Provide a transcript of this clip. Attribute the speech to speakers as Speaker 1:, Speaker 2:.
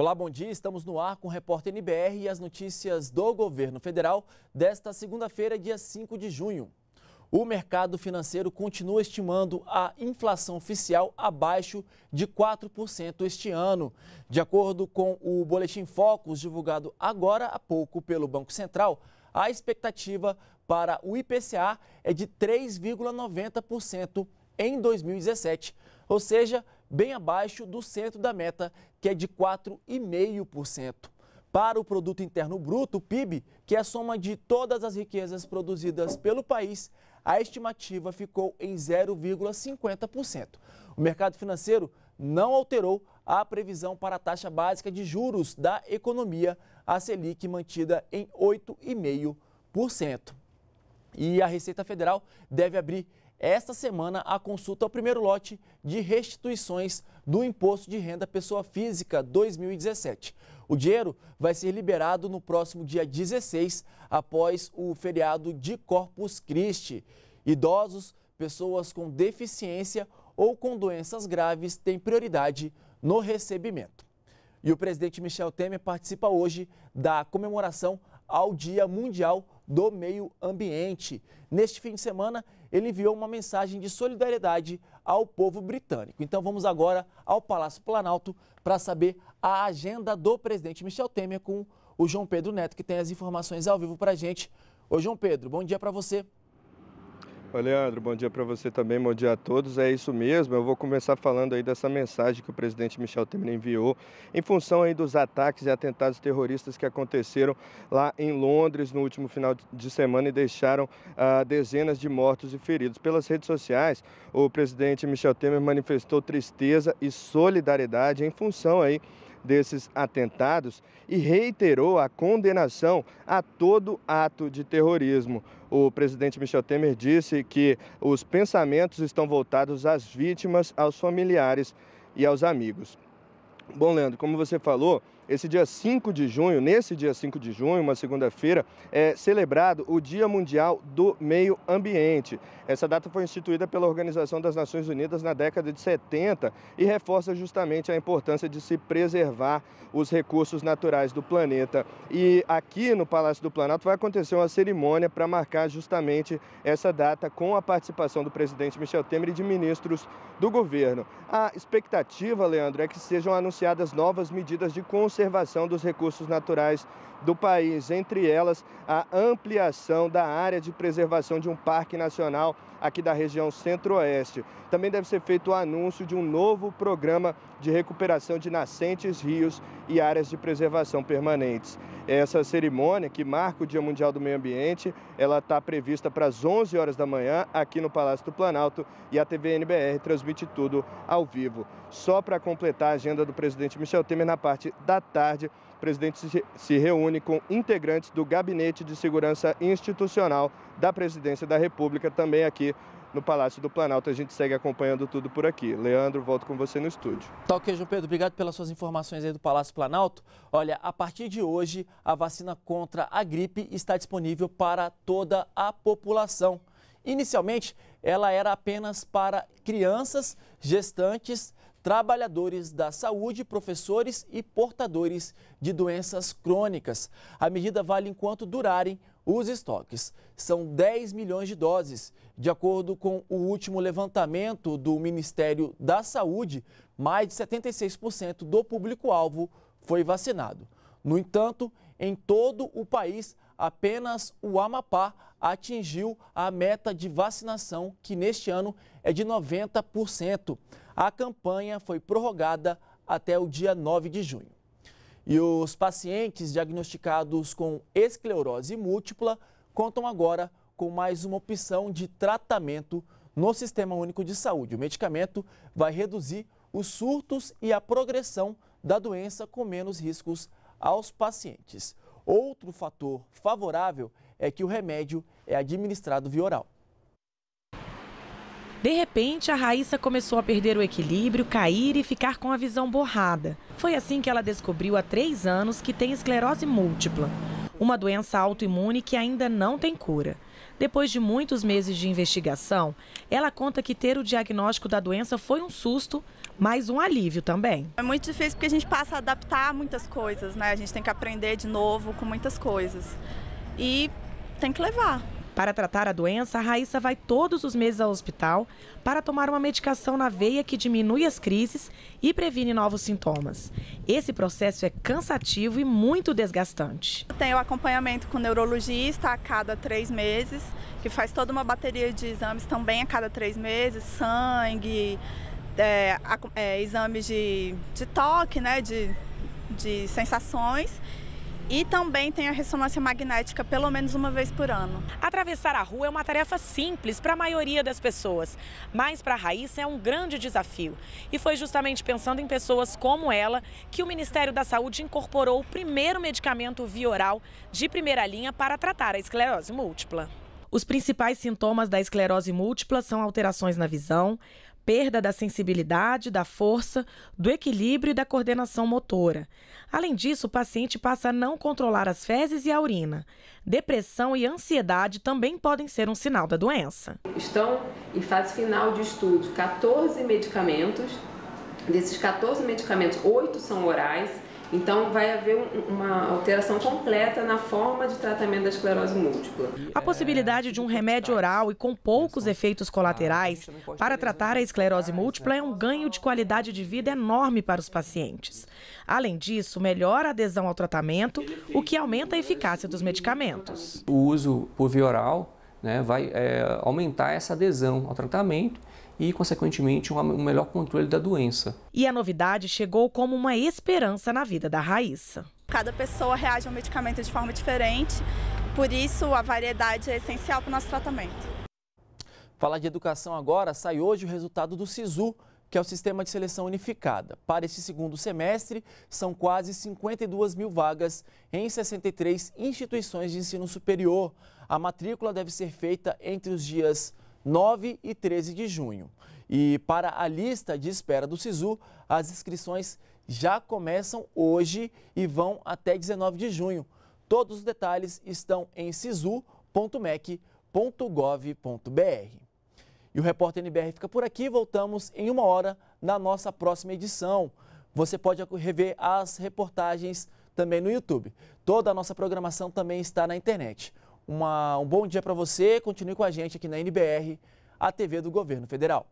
Speaker 1: Olá, bom dia. Estamos no ar com o Repórter NBR e as notícias do governo federal desta segunda-feira, dia 5 de junho. O mercado financeiro continua estimando a inflação oficial abaixo de 4% este ano. De acordo com o Boletim Focus, divulgado agora há pouco pelo Banco Central, a expectativa para o IPCA é de 3,90% em 2017, ou seja, bem abaixo do centro da meta, que é de 4,5%. Para o Produto Interno Bruto, o PIB, que é a soma de todas as riquezas produzidas pelo país, a estimativa ficou em 0,50%. O mercado financeiro não alterou a previsão para a taxa básica de juros da economia, a Selic mantida em 8,5%. E a Receita Federal deve abrir esta semana a consulta ao primeiro lote de restituições do Imposto de Renda Pessoa Física 2017. O dinheiro vai ser liberado no próximo dia 16, após o feriado de Corpus Christi. Idosos, pessoas com deficiência ou com doenças graves têm prioridade no recebimento. E o presidente Michel Temer participa hoje da comemoração ao Dia Mundial do Meio Ambiente. Neste fim de semana, ele enviou uma mensagem de solidariedade ao povo britânico. Então vamos agora ao Palácio Planalto para saber a agenda do presidente Michel Temer com o João Pedro Neto, que tem as informações ao vivo para a gente. Ô João Pedro, bom dia para você.
Speaker 2: Ô Leandro, bom dia para você também, bom dia a todos. É isso mesmo, eu vou começar falando aí dessa mensagem que o presidente Michel Temer enviou em função aí dos ataques e atentados terroristas que aconteceram lá em Londres no último final de semana e deixaram ah, dezenas de mortos e feridos. Pelas redes sociais, o presidente Michel Temer manifestou tristeza e solidariedade em função aí desses atentados e reiterou a condenação a todo ato de terrorismo. O presidente Michel Temer disse que os pensamentos estão voltados às vítimas, aos familiares e aos amigos. Bom, Leandro, como você falou, esse dia 5 de junho, nesse dia 5 de junho, uma segunda-feira, é celebrado o Dia Mundial do Meio Ambiente. Essa data foi instituída pela Organização das Nações Unidas na década de 70 e reforça justamente a importância de se preservar os recursos naturais do planeta. E aqui no Palácio do Planalto vai acontecer uma cerimônia para marcar justamente essa data com a participação do presidente Michel Temer e de ministros do governo. A expectativa, Leandro, é que sejam anunciadas novas medidas de conservação conservação dos recursos naturais do país, entre elas a ampliação da área de preservação de um parque nacional aqui da região centro-oeste. Também deve ser feito o anúncio de um novo programa de recuperação de nascentes, rios e áreas de preservação permanentes. Essa cerimônia, que marca o Dia Mundial do Meio Ambiente, ela está prevista para as 11 horas da manhã aqui no Palácio do Planalto e a TV NBR transmite tudo ao vivo. Só para completar a agenda do presidente Michel Temer na parte da tarde, o presidente se reúne com integrantes do Gabinete de Segurança Institucional da Presidência da República, também aqui no Palácio do Planalto. A gente segue acompanhando tudo por aqui. Leandro, volto com você no estúdio.
Speaker 1: Tá ok, João Pedro. Obrigado pelas suas informações aí do Palácio Planalto. Olha, a partir de hoje, a vacina contra a gripe está disponível para toda a população. Inicialmente, ela era apenas para crianças, gestantes trabalhadores da saúde, professores e portadores de doenças crônicas. A medida vale enquanto durarem os estoques. São 10 milhões de doses. De acordo com o último levantamento do Ministério da Saúde, mais de 76% do público-alvo foi vacinado. No entanto, em todo o país, apenas o Amapá atingiu a meta de vacinação, que neste ano é de 90%. A campanha foi prorrogada até o dia 9 de junho. E os pacientes diagnosticados com esclerose múltipla contam agora com mais uma opção de tratamento no Sistema Único de Saúde. O medicamento vai reduzir os surtos e a progressão da doença com menos riscos aos pacientes. Outro fator favorável é que o remédio é administrado via oral.
Speaker 3: De repente, a Raíssa começou a perder o equilíbrio, cair e ficar com a visão borrada. Foi assim que ela descobriu há três anos que tem esclerose múltipla, uma doença autoimune que ainda não tem cura. Depois de muitos meses de investigação, ela conta que ter o diagnóstico da doença foi um susto, mas um alívio também. É muito difícil porque a gente passa a adaptar muitas coisas, né? A gente tem que aprender de novo com muitas coisas. E tem que levar. Para tratar a doença, a Raíssa vai todos os meses ao hospital para tomar uma medicação na veia que diminui as crises e previne novos sintomas. Esse processo é cansativo e muito desgastante. Eu tenho acompanhamento com o neurologista a cada três meses, que faz toda uma bateria de exames também a cada três meses, sangue, é, é, exames de, de toque, né, de, de sensações e também tem a ressonância magnética pelo menos uma vez por ano. Atravessar a rua é uma tarefa simples para a maioria das pessoas, mas para a Raíssa é um grande desafio. E foi justamente pensando em pessoas como ela que o Ministério da Saúde incorporou o primeiro medicamento via oral de primeira linha para tratar a esclerose múltipla. Os principais sintomas da esclerose múltipla são alterações na visão, perda da sensibilidade, da força, do equilíbrio e da coordenação motora. Além disso, o paciente passa a não controlar as fezes e a urina. Depressão e ansiedade também podem ser um sinal da doença. Estão em fase final de estudo 14 medicamentos. Desses 14 medicamentos, 8 são orais então, vai haver uma alteração completa na forma de tratamento da esclerose múltipla. A possibilidade de um remédio oral e com poucos efeitos colaterais para tratar a esclerose múltipla é um ganho de qualidade de vida enorme para os pacientes. Além disso, melhora a adesão ao tratamento, o que aumenta a eficácia dos medicamentos.
Speaker 1: O uso por via oral né, vai é, aumentar essa adesão ao tratamento e, consequentemente, um melhor controle da doença.
Speaker 3: E a novidade chegou como uma esperança na vida da Raíssa. Cada pessoa reage ao medicamento de forma diferente, por isso a variedade é essencial para o nosso tratamento.
Speaker 1: Falar de educação agora, sai hoje o resultado do SISU, que é o Sistema de Seleção Unificada. Para este segundo semestre, são quase 52 mil vagas em 63 instituições de ensino superior. A matrícula deve ser feita entre os dias 9 e 13 de junho. E para a lista de espera do SISU, as inscrições já começam hoje e vão até 19 de junho. Todos os detalhes estão em sisu.mec.gov.br. E o Repórter NBR fica por aqui. Voltamos em uma hora na nossa próxima edição. Você pode rever as reportagens também no YouTube. Toda a nossa programação também está na internet. Uma, um bom dia para você. Continue com a gente aqui na NBR, a TV do Governo Federal.